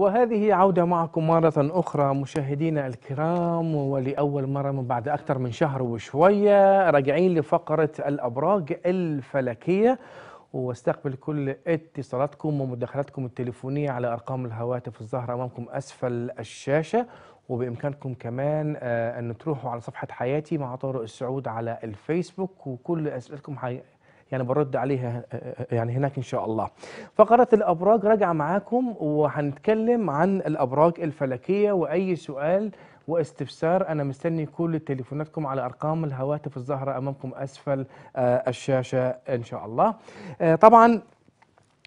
وهذه عودة معكم مرة أخرى مشاهدينا الكرام ولأول مرة من بعد أكثر من شهر وشوية راجعين لفقرة الأبراج الفلكية واستقبل كل اتصالاتكم ومداخلاتكم التليفونية على أرقام الهواتف الظاهرة أمامكم أسفل الشاشة وبإمكانكم كمان آه، أن تروحوا على صفحة حياتي مع طارق السعود على الفيسبوك وكل أسئلتكم حي... يعني برد عليها يعني هناك ان شاء الله فقره الابراج راجعه معاكم وهنتكلم عن الابراج الفلكيه واي سؤال واستفسار انا مستني كل تليفوناتكم على ارقام الهواتف الظاهره امامكم اسفل آه، الشاشه ان شاء الله آه، طبعا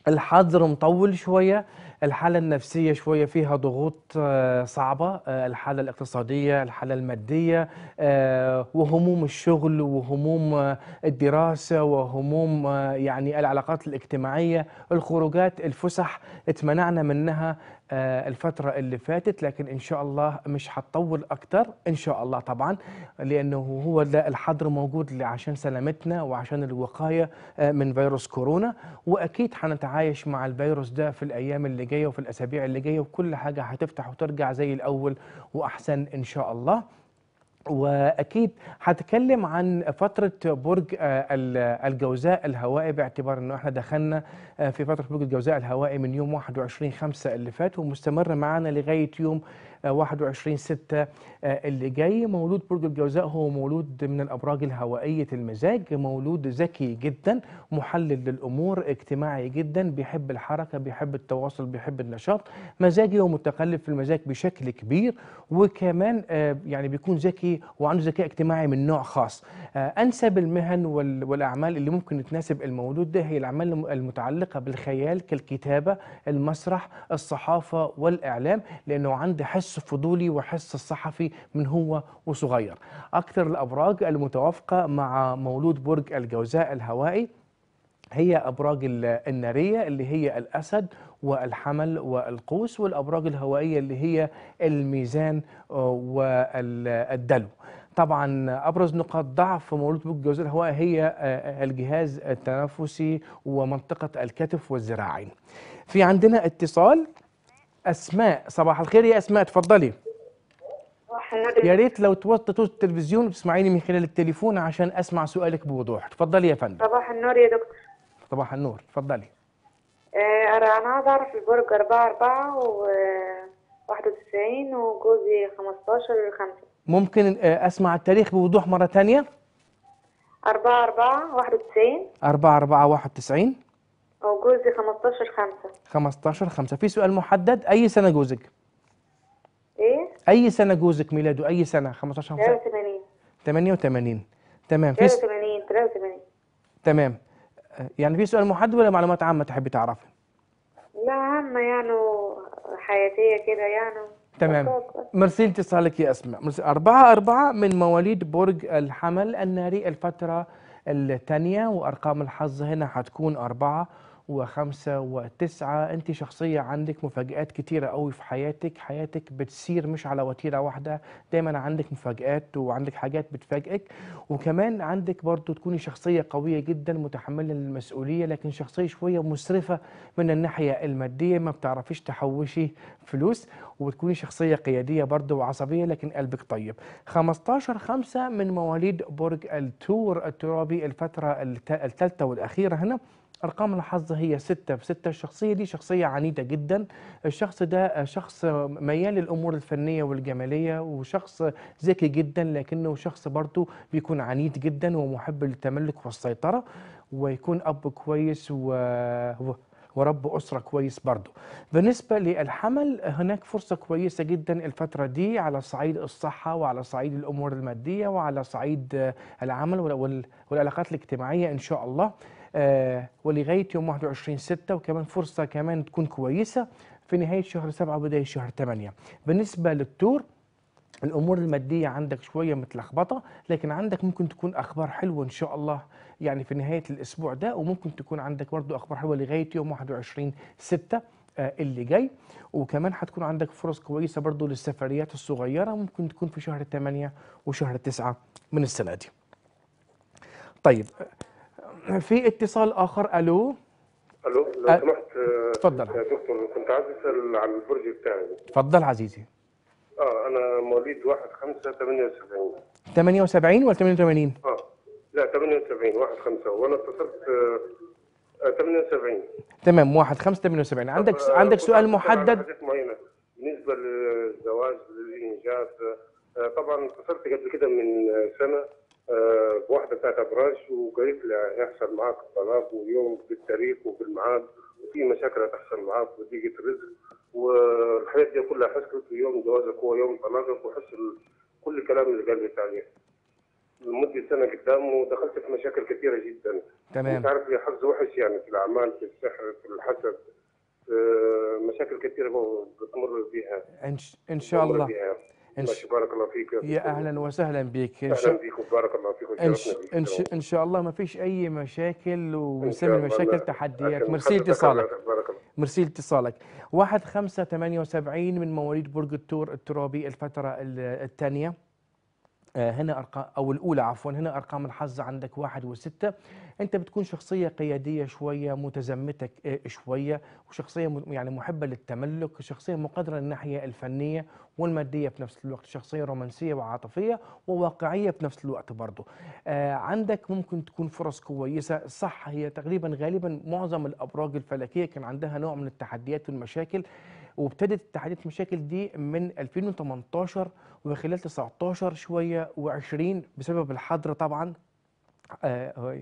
الحظر مطول شوية الحالة النفسية شوية فيها ضغوط آه، صعبة آه، الحالة الاقتصادية الحالة المادية آه، وهموم الشغل وهموم الدراسة وهموم يعني العلاقات الاجتماعية الخروجات الفسح اتمنعنا منها آه، الفترة اللي فاتت لكن إن شاء الله مش هتطول أكتر إن شاء الله طبعا لأنه هو ده الحظر موجود عشان سلامتنا وعشان الوقاية آه، من فيروس كورونا وأكيد هنتعايش مع الفيروس ده في الأيام اللي جاية وفي الأسابيع اللي جاية وكل حاجة هتفتح وترجع زي الأول وأحسن إن شاء الله واكيد هتكلم عن فتره برج آه، الجوزاء الهوائي باعتبار انه احنا دخلنا آه، في فتره برج الجوزاء الهوائي من يوم 21 5 اللي فات ومستمره معانا لغايه يوم 21 6 آه، اللي جاي مولود برج الجوزاء هو مولود من الابراج الهوائيه المزاج مولود ذكي جدا محلل للامور اجتماعي جدا بيحب الحركه بيحب التواصل بيحب النشاط مزاجي ومتقلب في المزاج بشكل كبير وكمان آه، يعني بيكون ذكي وعنده ذكاء اجتماعي من نوع خاص انسب المهن والاعمال اللي ممكن تناسب المولود ده هي الاعمال المتعلقه بالخيال كالكتابه المسرح الصحافه والاعلام لانه عنده حس فضولي وحس الصحفي من هو وصغير اكثر الابراج المتوافقه مع مولود برج الجوزاء الهوائي هي ابراج الناريه اللي هي الاسد والحمل والقوس والابراج الهوائيه اللي هي الميزان آه، والدلو طبعا ابرز نقاط ضعف مولود بوك جوز هو هي آه، آه، الجهاز التنفسي ومنطقه الكتف والذراعين. في عندنا اتصال اسماء صباح الخير يا اسماء اتفضلي. يا ريت لو توطي التلفزيون وتسمعيني من خلال التليفون عشان اسمع سؤالك بوضوح، تفضلي يا فندم. صباح النور يا دكتور. صباح النور، ايه انا عايز اعرف البرج 4 4 و 91 وجوزي 15 5 ممكن آه، اسمع التاريخ بوضوح مره ثانيه 4 4 91 4 4 91 وجوزي 15 5 15 5 في سؤال محدد اي سنه جوزك ايه اي سنه جوزك ميلاده اي سنه 15 5 88 88 تمام في 83 83 تمام آه، يعني في سؤال محدد ولا معلومات عامه تحبي تعرفي لا عامه يعني حياتيه كده يعني تمام ميرسي اتصالك يا اسماء أربعة أربعة من مواليد برج الحمل الناري الفترة الثانية وأرقام الحظ هنا هتكون أربعة وخمسة وتسعة أنت شخصية عندك مفاجآت كتيرة قوي في حياتك حياتك بتسير مش على وتيرة واحدة دايما عندك مفاجآت وعندك حاجات بتفاجئك وكمان عندك برضو تكوني شخصية قوية جدا متحملة للمسؤولية لكن شخصية شوية مسرفة من الناحية المادية ما بتعرفيش تحوشي فلوس وتكوني شخصية قيادية برضو وعصبية لكن قلبك طيب 15 خمسة من مواليد برج التور الترابي الفترة الثالثة والأخيرة هنا ارقام الحظ هي ستة في ستة الشخصية دي شخصية عنيدة جدا الشخص ده شخص ميال للامور الفنية والجمالية وشخص ذكي جدا لكنه شخص برضه بيكون عنيد جدا ومحب للتملك والسيطرة ويكون اب كويس و... ورب أسرة كويس برضه بالنسبة للحمل هناك فرصة كويسة جدا الفترة دي على صعيد الصحة وعلى صعيد الأمور المادية وعلى صعيد العمل والعلاقات الاجتماعية إن شاء الله آه، ولغايه يوم 21 6 وكمان فرصه كمان تكون كويسه في نهايه شهر 7 وبدايه شهر 8 بالنسبه للتور الامور الماديه عندك شويه متلخبطه لكن عندك ممكن تكون اخبار حلوه ان شاء الله يعني في نهايه الاسبوع ده وممكن تكون عندك برضه اخبار حلوه لغايه يوم 21 6 آه، اللي جاي وكمان هتكون عندك فرص كويسه برضه للسفريات الصغيره ممكن تكون في شهر 8 وشهر 9 من السنه دي. طيب في اتصال اخر الو الو لو سمحت آه، تفضل يا دكتور كنت عايز اسال عن البرج بتاعي تفضل عزيزي اه انا مواليد 1 5 78 78 ولا 88 اه لا 78 1 5 وانا اتصلت آه 78 آه، تمام 1 5 78 عندك آه عندك سؤال محدد حاجات معينه بالنسبه للزواج للانجاز آه، طبعا اتصلت قبل كده من سنه آه، بوحدة بتاعت ابراج وقالت لي هيحصل معاك الطلاق ويوم بالتاريخ وبالمعاد وفي مشاكل هتحصل معاك وضيقه رزق والحياة دي كلها حصلت في يوم جوازك هو يوم طلاقك وحصل كل الكلام اللي قال لي عليه لمده سنه قدام ودخلت في مشاكل كثيره جدا تمام انت عارف حظ وحش يعني في الاعمال في السحر في الحسد آه، مشاكل كثيره بتمر بها ان شاء الله بيها. إن ش... بارك الله فيك يا, يا اهلا وسهلا بك ان شاء الله بارك الله فيك إن, ش... إن, ش... ان شاء الله ما فيش اي مشاكل ونسمي مشاكل تحديات ميرسي اتصالك ميرسي اتصالك 1578 من مواليد برج التور الترابي الفتره الثانيه آه، هنا ارقام او الاولى عفوا هنا ارقام الحظ عندك واحد وستة انت بتكون شخصيه قياديه شويه متزمتك آه، شويه وشخصيه يعني محبه للتملك شخصيه مقدره للناحيه الفنيه والماديه في نفس الوقت شخصيه رومانسيه وعاطفيه وواقعيه في نفس الوقت برضه آه، عندك ممكن تكون فرص كويسه صح هي تقريبا غالبا معظم الابراج الفلكيه كان عندها نوع من التحديات والمشاكل وابتدت تحديث المشاكل دي من 2018 وخلال 19 شويه و20 بسبب الحظر طبعا آه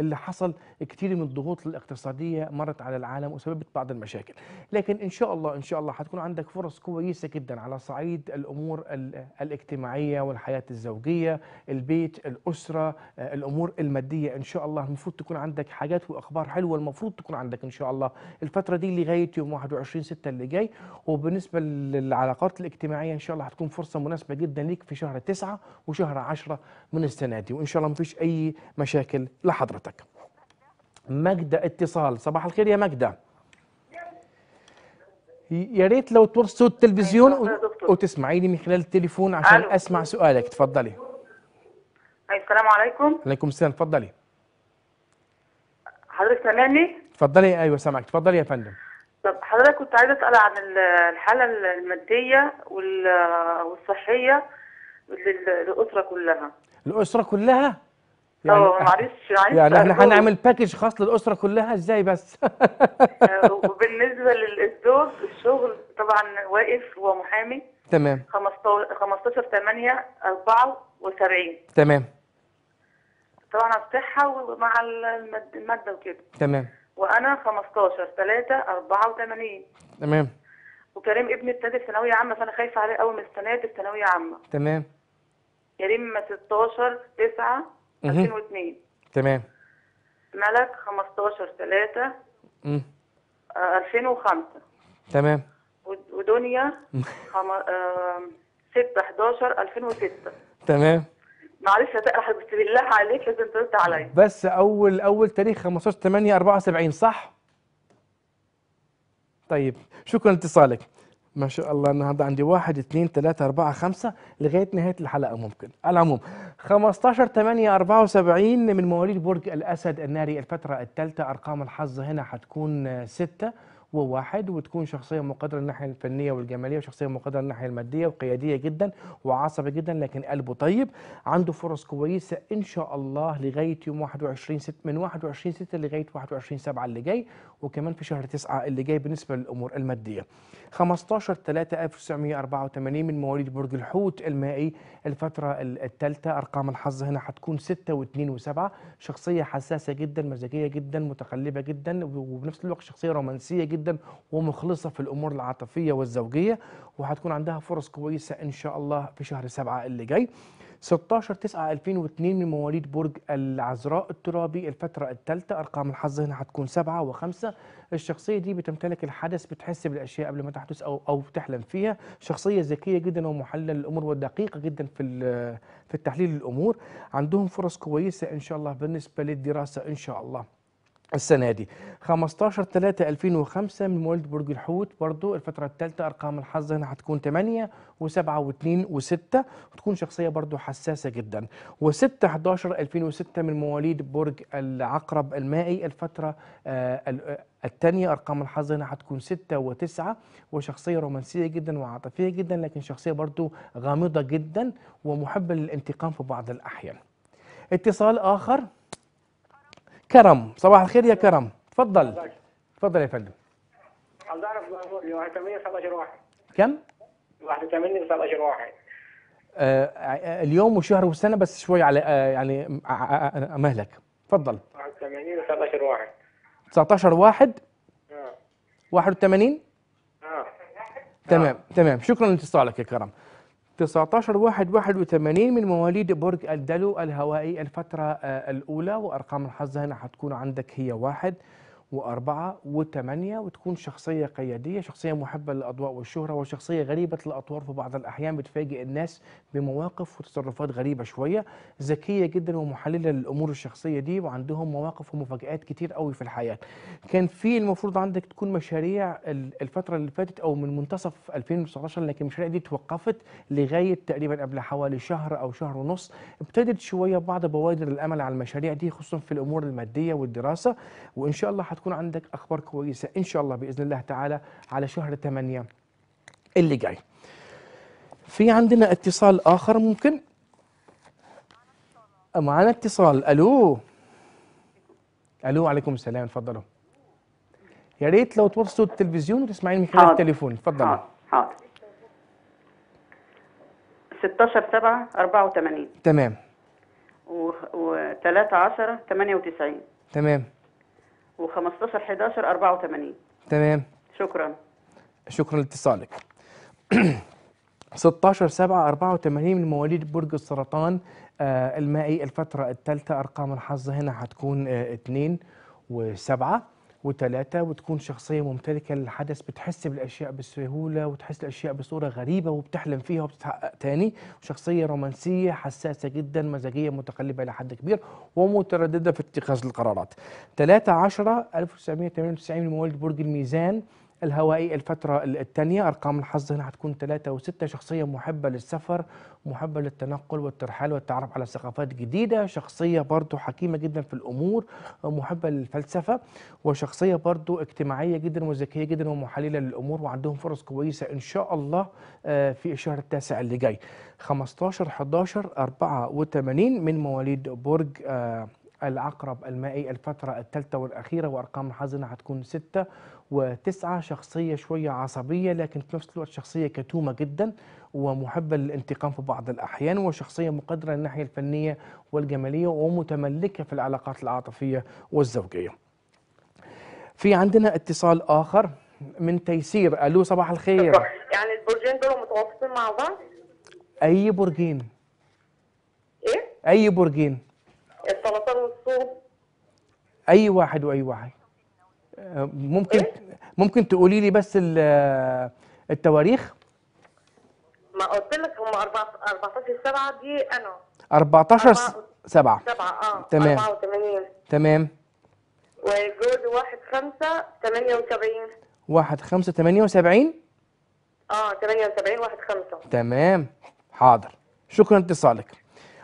اللي حصل كتير من الضغوط الاقتصاديه مرت على العالم وسببت بعض المشاكل لكن ان شاء الله ان شاء الله هتكون عندك فرص كويسه جدا على صعيد الامور الاجتماعيه والحياه الزوجيه البيت الاسره آه، الامور الماديه ان شاء الله المفروض تكون عندك حاجات واخبار حلوه المفروض تكون عندك ان شاء الله الفتره دي لغايه يوم 21 6 اللي جاي وبالنسبه للعلاقات الاجتماعيه ان شاء الله هتكون فرصه مناسبه جدا ليك في شهر 9 وشهر 10 من السنه دي وان شاء الله مفيش اي مشاكل لحضرتك مجدة اتصال صباح الخير يا مجدة يا ريت لو توصل التلفزيون وتسمعيني من خلال التليفون عشان ألو. اسمع سؤالك تفضلي السلام عليكم عليكم السلام تفضلي حضرتك سامعني تفضلي ايوه سامعك تفضلي يا فندم طب حضرتك كنت عايزه اسال عن الحاله الماديه والصحيه للاسره كلها الاسره كلها يعني معلش معلش يعني احنا هنعمل باكج خاص للاسره كلها ازاي بس وبالنسبه للزوج الشغل طبعا واقف هو محامي تمام 15 8 74 تمام طبعا الصحه ومع الماده وكده تمام وانا 15 3 84 تمام وكريم ابني ابتدى في ثانويه عامه فانا خايفه عليه قوي من السنه دي في ثانويه عامه تمام كريم 16 9 2002 تمام ملك 15 3 2005 تمام ودنيا 6 11 2006 تمام معلش هتقرح بس بالله عليك لازم ترد عليا بس اول اول تاريخ 15 8 74 صح؟ طيب شكرا لاتصالك ما شاء الله النهارده عندي واحد اثنين ثلاثة أربعة خمسة لغاية نهاية الحلقة ممكن على العموم 15 8 74 من مواليد برج الأسد الناري الفترة الثالثة أرقام الحظ هنا هتكون ستة وواحد وتكون شخصيه مقدره الناحيه الفنيه والجماليه وشخصيه مقدره الناحيه الماديه وقياديه جدا وعصبي جدا لكن قلبه طيب عنده فرص كويسه ان شاء الله لغايه يوم 21 6 من 21 6 لغايه 21 7 اللي جاي وكمان في شهر 9 اللي جاي بالنسبه للامور الماديه 15 3 1984 من مواليد برج الحوت المائي الفتره الثالثه ارقام الحظ هنا هتكون 6 و2 و7 شخصيه حساسه جدا مزاجيه جدا متقلبه جدا وبنفس الوقت شخصيه رومانسيه جدا جدا ومخلصه في الامور العاطفيه والزوجيه وهتكون عندها فرص كويسه ان شاء الله في شهر سبعة اللي جاي 16 9 2002 من مواليد برج العذراء الترابي الفتره الثالثه ارقام الحظ هنا هتكون سبعة وخمسة الشخصيه دي بتمتلك الحدث بتحس بالاشياء قبل ما تحدث او او بتحلم فيها شخصيه ذكيه جدا ومحلله للامور ودقيقه جدا في في التحليل الامور عندهم فرص كويسه ان شاء الله بالنسبه للدراسه ان شاء الله السنه دي 15 3 2005 من مواليد برج الحوت برضو الفتره الثالثه ارقام الحظ هنا هتكون 8 و7 و2 و6 وتكون شخصيه برضو حساسه جدا و6 11 2006 من مواليد برج العقرب المائي الفتره آه الثانية آه، أرقام الحظ هنا هتكون و وتسعة وشخصية رومانسية جدا وعاطفية جدا لكن شخصية برضو غامضة جدا ومحبة للانتقام في بعض الأحيان اتصال آخر كرم صباح الخير يا كرم تفضل تفضل يا فندم عاوز اعرف 81 سبع جراح كم؟ 81 آه اليوم وشهر وسنه بس شوي على آه يعني آه، آه، آه، مهلك تفضل 81 19 واحد 19 واحد اه 81 اه تمام تمام شكرا لاتصالك يا كرم 19 واحد 81 من مواليد برج الدلو الهوائي الفترة آه، الأولى وأرقام الحظ هنا حتكون عندك هي واحد وأربعة وثمانية وتكون شخصية قيادية شخصية محبة للأضواء والشهرة وشخصية غريبة الأطوار في بعض الأحيان بتفاجئ الناس بمواقف وتصرفات غريبة شوية ذكية جدا ومحللة للأمور الشخصية دي وعندهم مواقف ومفاجآت كتير قوي في الحياة كان في المفروض عندك تكون مشاريع الفترة اللي فاتت أو من منتصف 2019 لكن المشاريع دي توقفت لغاية تقريبا قبل حوالي شهر أو شهر ونص ابتدت شوية بعض بوادر الأمل على المشاريع دي خصوصا في الأمور المادية والدراسة وإن شاء الله هتكون تكون عندك اخبار كويسه ان شاء الله باذن الله تعالى على شهر 8 اللي جاي في عندنا اتصال اخر ممكن معانا اتصال الو الو عليكم السلام تفضلوا. يا ريت لو توصلوا التلفزيون وتسمعين من خلال التليفون تفضلوا. حاضر حاضر 16 7 84 تمام و 3 10 98 تمام و15 11 84 تمام شكرا شكرا لاتصالك 16 7 84 من مواليد برج السرطان آه، المائي الفترة الثالثة أرقام الحظ هنا هتكون 2 آه، و7 وثلاثة وتكون شخصية ممتلكة للحدث بتحس بالأشياء بسهولة وتحس الأشياء بصورة غريبة وبتحلم فيها وبتتحقق تاني وشخصية رومانسية حساسة جدا مزاجية متقلبة إلى حد كبير ومترددة في اتخاذ القرارات عشرة 1998 من مواليد برج الميزان الهوائي الفترة الثانية أرقام الحظ هنا هتكون ثلاثة وستة شخصية محبة للسفر محبة للتنقل والترحال والتعرف على ثقافات جديدة شخصية برضو حكيمة جدا في الأمور محبة للفلسفة وشخصية برضو اجتماعية جدا وذكية جدا ومحللة للأمور وعندهم فرص كويسة إن شاء الله آه، في الشهر التاسع اللي جاي 15 11 84 من مواليد برج آه، العقرب المائي الفترة الثالثة والأخيرة وأرقام حزنة هتكون ستة وتسعة شخصية شوية عصبية لكن في نفس الوقت شخصية كتومة جدا ومحبة للانتقام في بعض الأحيان وشخصية مقدرة الناحية الفنية والجمالية ومتملكة في العلاقات العاطفية والزوجية في عندنا اتصال آخر من تيسير ألو صباح الخير يعني البرجين دول متوافقين مع بعض؟ أي برجين؟ إيه؟ أي برجين؟ السرطان والصوم اي واحد واي واحد آه، ممكن إيه؟ ممكن تقولي لي بس آه، التواريخ ما قلت لك هم 14 7 دي انا 14 7 7 اه تمام 84 تمام وجوزي 1 5 78 1 5 78 اه 78 1 5 تمام حاضر شكرا اتصالك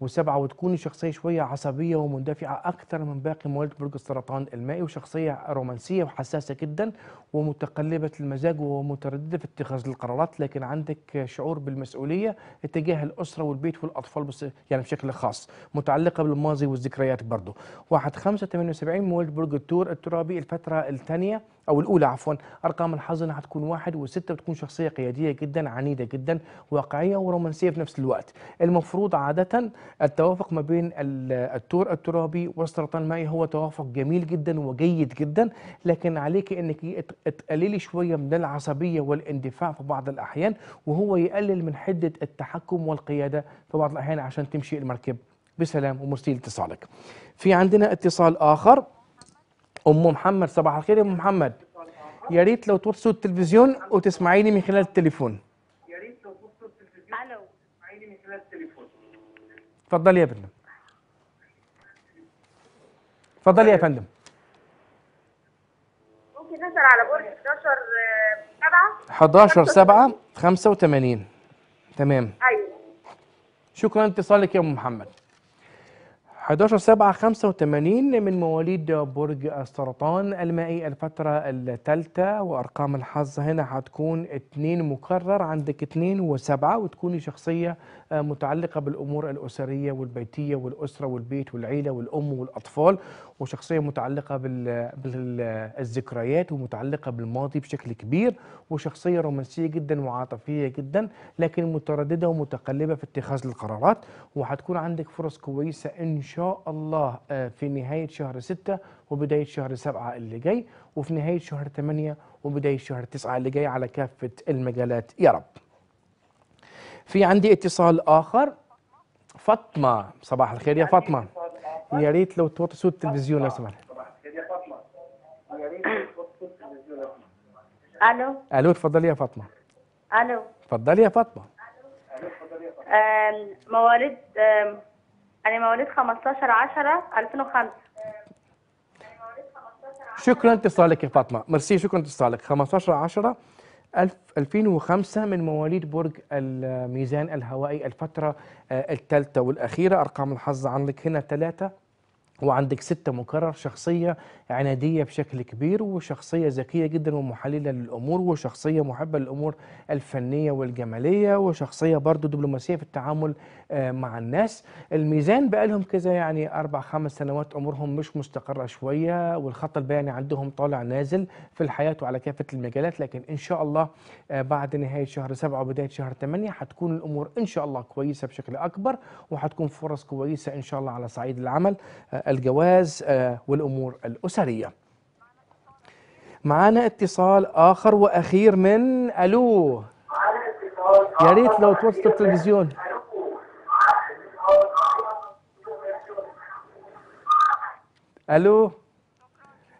وسبعة وتكوني شخصية شوية عصبية ومندفعة أكثر من باقي مولد برج السرطان المائي وشخصية رومانسية وحساسة جدا ومتقلبة المزاج ومترددة في اتخاذ القرارات لكن عندك شعور بالمسؤولية اتجاه الأسرة والبيت والأطفال بس يعني بشكل خاص متعلقة بالماضي والذكريات برضه واحد خمسة 75 مولد برج التور الترابي الفترة الثانية او الاولى عفوا ارقام الحظر حتكون واحد وسته بتكون شخصيه قياديه جدا عنيده جدا واقعيه ورومانسيه في نفس الوقت المفروض عاده التوافق ما بين التور الترابي والسرطان المائي هو توافق جميل جدا وجيد جدا لكن عليك انك تقللي شويه من العصبيه والاندفاع في بعض الاحيان وهو يقلل من حده التحكم والقياده في بعض الاحيان عشان تمشي المركب بسلام ومرسيل اتصالك في عندنا اتصال اخر ام محمد صباح الخير يا ام محمد يا ريت لو توصلوا التلفزيون وتسمعيني من خلال التليفون يا ريت لو توصلوا التلفزيون وتسمعيني من خلال التليفون اتفضلي يا فندم اتفضلي يا فندم ممكن نسال على برج 11 7 11 7 85 تمام ايوه شكرا لاتصالك يا ام محمد 11 7 85 من مواليد برج السرطان المائي الفترة الثالثة وأرقام الحظ هنا هتكون اثنين مكرر عندك اثنين وسبعة وتكوني شخصية آه، متعلقة بالأمور الأسرية والبيتية والأسرة والبيت والعيلة والأم والأطفال وشخصية متعلقة بالذكريات ومتعلقة بالماضي بشكل كبير وشخصية رومانسية جدا وعاطفية جدا لكن مترددة ومتقلبة في اتخاذ القرارات وهتكون عندك فرص كويسة إن شاء شاء الله آه، في نهاية شهر 6 وبداية شهر 7 اللي جاي وفي نهاية شهر 8 وبداية شهر 9 اللي جاي على كافة المجالات يا رب في عندي اتصال آخر فاطمة صباح الخير يا فاطمة يا ريت لو توطي صوت التلفزيون لو سمحت الو الو تفضلي يا فاطمه الو تفضلي يا فاطمه مواليد أنا مواليد 15 10 2005 شكرا اتصالك يا فاطمه ميرسي شكرا اتصالك 15 10 2005 من مواليد برج الميزان الهوائي الفترة آه، الثالثة والأخيرة أرقام الحظ عندك هنا ثلاثة وعندك ستة مكرر شخصية عنادية بشكل كبير وشخصية ذكية جدا ومحللة للأمور وشخصية محبة للأمور الفنية والجمالية وشخصية برضو دبلوماسية في التعامل آه، مع الناس الميزان بقى لهم كذا يعني أربع خمس سنوات أمورهم مش مستقرة شوية والخط البياني عندهم طالع نازل في الحياة وعلى كافة المجالات لكن إن شاء الله آه، بعد نهاية شهر سبعة وبداية شهر ثمانية هتكون الأمور إن شاء الله كويسة بشكل أكبر وهتكون فرص كويسة إن شاء الله على صعيد العمل آه، الجواز والأمور الأسرية معانا اتصال آخر وأخير من ألو يا ريت لو توصل التلفزيون Hello,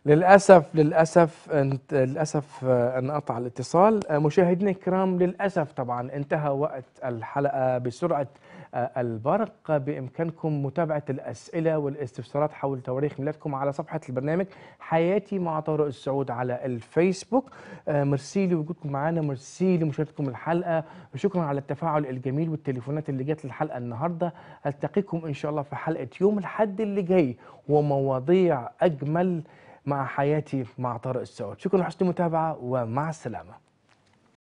للاسف للاسف انت للاسف آه، ان الاتصال آه، مشاهدينا الكرام للاسف طبعا انتهى وقت الحلقه بسرعه آه، البرق بامكانكم متابعه الاسئله والاستفسارات حول تواريخ ميلادكم على صفحه البرنامج حياتي مع طارق السعود على الفيسبوك ميرسي لوجودكم معنا ميرسي لمشاهدتكم الحلقه وشكرا على التفاعل الجميل والتليفونات اللي جت للحلقه النهارده التقيكم ان شاء الله في حلقه يوم الحد اللي جاي ومواضيع اجمل مع حياتي مع طارق السعود شكرا لحسن المتابعة ومع السلامة